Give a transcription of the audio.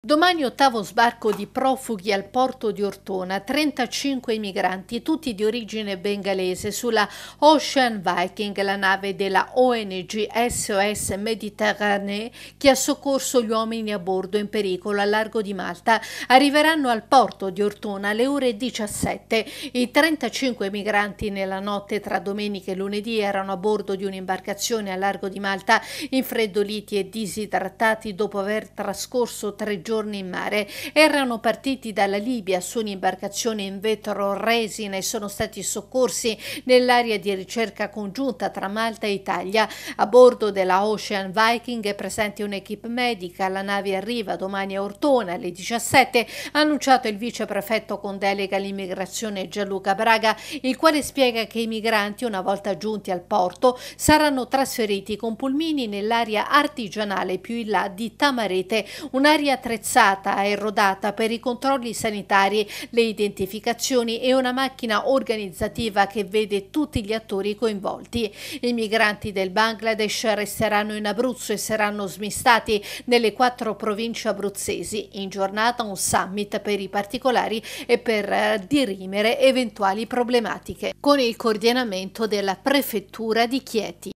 Domani ottavo sbarco di profughi al porto di Ortona, 35 migranti, tutti di origine bengalese, sulla Ocean Viking, la nave della ONG SOS Mediterranee che ha soccorso gli uomini a bordo in pericolo al largo di Malta. Arriveranno al porto di Ortona alle ore 17. I 35 migranti nella notte tra domenica e lunedì erano a bordo di un'imbarcazione al largo di Malta, infreddoliti e disidratati dopo aver trascorso tre giorni giorni in mare. Erano partiti dalla Libia su un'imbarcazione in vetro resina e sono stati soccorsi nell'area di ricerca congiunta tra Malta e Italia. A bordo della Ocean Viking è presente un'equipe medica. La nave arriva domani a Ortona alle 17, ha annunciato il viceprefetto con delega all'immigrazione Gianluca Braga, il quale spiega che i migranti, una volta giunti al porto, saranno trasferiti con pulmini nell'area artigianale più in là di Tamarete, un'area 3 attrezzata e rodata per i controlli sanitari, le identificazioni e una macchina organizzativa che vede tutti gli attori coinvolti. I migranti del Bangladesh resteranno in Abruzzo e saranno smistati nelle quattro province abruzzesi. In giornata un summit per i particolari e per eh, dirimere eventuali problematiche, con il coordinamento della prefettura di Chieti.